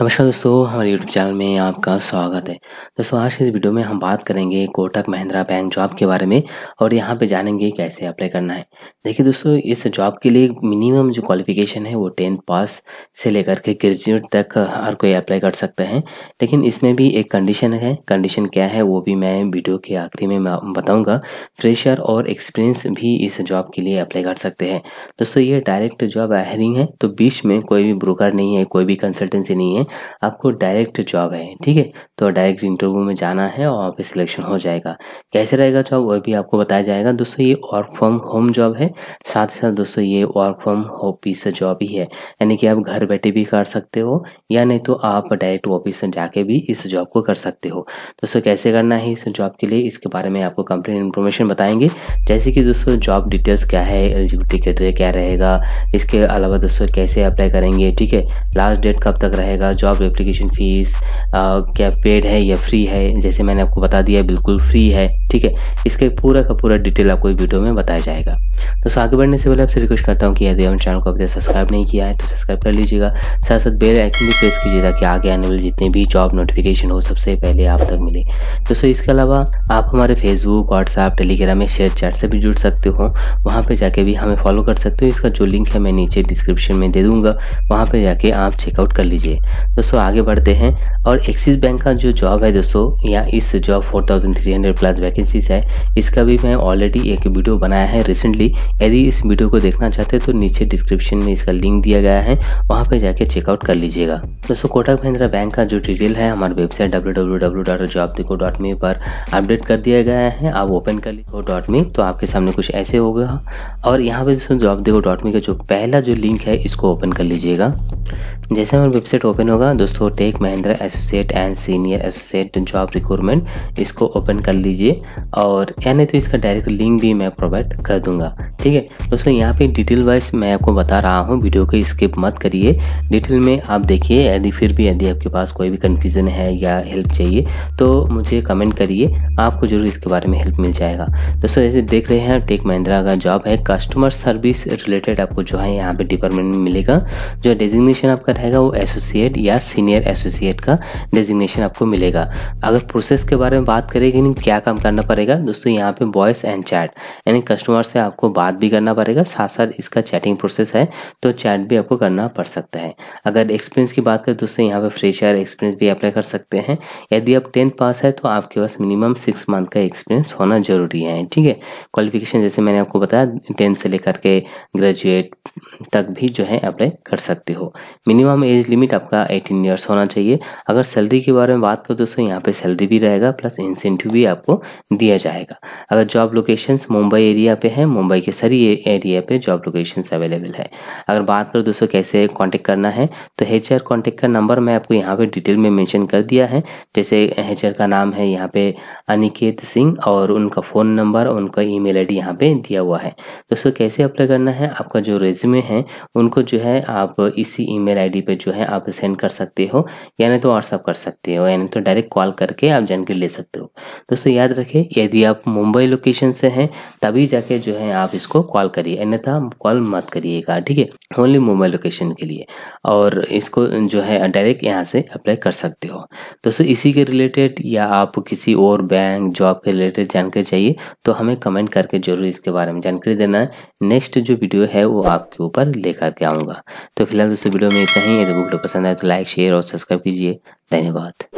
नमस्कार दोस्तों हमारे यूट्यूब चैनल में आपका स्वागत है दोस्तों आज के इस वीडियो में हम बात करेंगे कोटक महिंद्रा बैंक जॉब के बारे में और यहाँ पे जानेंगे कैसे अप्लाई करना है देखिए दोस्तों इस जॉब के लिए मिनिमम जो क्वालिफिकेशन है वो टेंथ पास से लेकर के ग्रेजुएट तक हर कोई अप्लाई कर सकते हैं लेकिन इसमें भी एक कंडीशन है कंडीशन क्या है वो भी मैं वीडियो के आखिरी में बताऊँगा फ्रेशर और एक्सपीरियंस भी इस जॉब के लिए अप्लाई कर सकते हैं दोस्तों ये डायरेक्ट जॉब हायरिंग है तो बीच में कोई भी ब्रोकर नहीं है कोई भी कंसल्टेंसी नहीं है हैं आपको डायरेक्ट जॉब है ठीक है तो डायरेक्ट इंटरव्यू में जाना है और वहाँ पे सिलेक्शन हो जाएगा कैसे रहेगा जॉब वह भी आपको बताया जाएगा दोस्तों ये वर्क फ्रॉम होम जॉब है साथ ही साथ दोस्तों ये वर्क फ्रॉम ऑफिस जॉब ही है यानी कि आप घर बैठे भी कर सकते हो या नहीं तो आप डायरेक्ट ऑफिस जाके भी इस जॉब को कर सकते हो दोस्तों कैसे करना है इस जॉब के लिए इसके बारे में आपको कंप्लीट इन्फॉर्मेशन बताएंगे जैसे कि दोस्तों जॉब डिटेल्स क्या है एलिजिबिलिटी क्राइटेरिया क्या रहेगा इसके अलावा दोस्तों कैसे अप्लाई करेंगे ठीक है लास्ट डेट कब तक रहेगा जॉब एप्लीकेशन फीस क्या पेड है या फ्री है जैसे मैंने आपको बता दिया बिल्कुल फ्री है ठीक है इसके पूरा का पूरा डिटेल आपको इस वीडियो में बताया जाएगा तो सो आगे बढ़ने से पहले आपसे रिक्वेस्ट करता हूँ कि यदि हम चैनल को अभी तक सब्सक्राइब नहीं किया है तो सब्सक्राइब कर लीजिएगा साथ साथ बेल आइकन भी प्रेस कीजिए ताकि आगे आने वाले जितने भी जॉब नोटिफिकेशन हो सबसे पहले आप तक मिले दोस्तों इसके अलावा आप हमारे फेसबुक व्हाट्सएप टेलीग्राम में शेयर चैट से भी जुड़ सकते हो वहाँ पर जाके भी हमें फॉलो कर सकते हो इसका जो लिंक है मैं नीचे डिस्क्रिप्शन में दे दूँगा वहाँ पर जाके आप चेकआउट कर लीजिए दोस्तों आगे बढ़ते हैं और एक्सिस बैंक का जो जॉब है दोस्तों या इस जॉब 4300 प्लस वैकेंसीज है इसका भी मैं ऑलरेडी एक वीडियो बनाया है रिसेंटली यदि इस वीडियो को देखना चाहते हैं तो नीचे डिस्क्रिप्शन में इसका लिंक दिया गया है वहाँ पर जाके चेकआउट कर लीजिएगा दोस्तों कोटक महिंद्रा बैंक का जो डिटेल है हमारे वेबसाइट डब्ल्यू पर अपडेट कर दिया गया है आप ओपन कर लीजिए डॉट मी तो आपके सामने कुछ ऐसे होगा और यहाँ पे दोस्तों जॉब देखो डॉट मी का जो पहला जो लिंक है इसको ओपन कर लीजिएगा जैसे हमारी वेबसाइट ओपन होगा दोस्तों Tech Mahindra associate and senior associate job recruitment इसको ओपन कर लीजिए और यानी तो इसका डायरेक्ट लिंक भी मैं प्रोवाइड कर दूंगा ठीक है दोस्तों यहाँ पे डिटेल वाइज मैं आपको बता रहा हूँ वीडियो को स्किप मत करिए डिटेल में आप देखिए यदि फिर भी यदि आपके पास कोई भी कन्फ्यूज़न है या हेल्प चाहिए तो मुझे कमेंट करिए आपको जरूर इसके बारे में हेल्प मिल जाएगा दोस्तों जैसे देख रहे हैं टेक महिंद्रा का जॉब है कस्टमर सर्विस रिलेटेड आपको जो है यहाँ पर डिपार्टमेंट में मिलेगा जो डेजिग्नेशन आपका रहेगा वो एसोसिएट या सीनियर एसोसिएट का डेजिग्नेशन आपको मिलेगा अगर प्रोसेस के बारे में बात करेगी क्या काम करना पड़ेगा दोस्तों यहाँ पे वॉइस एंड चैट यानी कस्टमर से आपको बात बात भी करना पड़ेगा साथ साथ इसका चैटिंग प्रोसेस है तो चैट भी आपको करना पड़ सकता है अगर एक्सपीरियंस की बात करें दोस्तों यहाँ पे फ्रेशर एक्सपीरियंस भी अप्लाई कर सकते हैं यदि आप टेंथ पास है तो आपके पास मिनिमम सिक्स मंथ का एक्सपीरियंस होना जरूरी है ठीक है क्वालिफिकेशन जैसे मैंने आपको बताया टेंथ से लेकर के ग्रेजुएट तक भी जो है अप्लाई कर सकते हो मिनिमम एज लिमिट आपका एटीन ईयर्स होना चाहिए अगर सैलरी के बारे में बात करो तो दोस्तों यहाँ पे सैलरी भी रहेगा प्लस इंसेंटिव भी आपको दिया जाएगा अगर जॉब लोकेशंस मुंबई एरिया पे है मुंबई के सभी एरिया पे जॉब लोकेशंस अवेलेबल है अगर बात करो दोस्तों कैसे कांटेक्ट करना है तो एच आर का नंबर मैं आपको यहाँ पे डिटेल में मेंशन कर दिया है जैसे एच का नाम है यहाँ पे अनिकेत सिंह और उनका फ़ोन नंबर और उनका ई मेल यहाँ पे दिया हुआ है दोस्तों कैसे अप्लाई करना है आपका जो रेज्यूमे है उनको जो है आप इसी ई मेल आई जो है आप सेंड कर सकते हो नहीं तो व्हाट्सअप कर सकते हो नहीं तो डायरेक्ट कॉल करके आप जानकारी ले सकते हो दोस्तों याद रखें यदि आप मुंबई लोकेशन से हैं तभी जाके जो है आप इसको इसको कॉल करिए अन्यथा कॉल मत करिएगा ठीक है ओनली मोबाइल लोकेशन के लिए और इसको जो है डायरेक्ट यहाँ से अप्लाई कर सकते हो दोस्तों इसी के रिलेटेड या आप किसी और बैंक जॉब के रिलेटेड जानकारी चाहिए तो हमें कमेंट करके जरूर इसके बारे में जानकारी देना है नेक्स्ट जो वीडियो है वो आपके ऊपर लेकर के आऊँगा तो फिलहाल दोस्तों वीडियो में इतना ही यदि वीडियो पसंद आए तो लाइक शेयर और सब्सक्राइब कीजिए धन्यवाद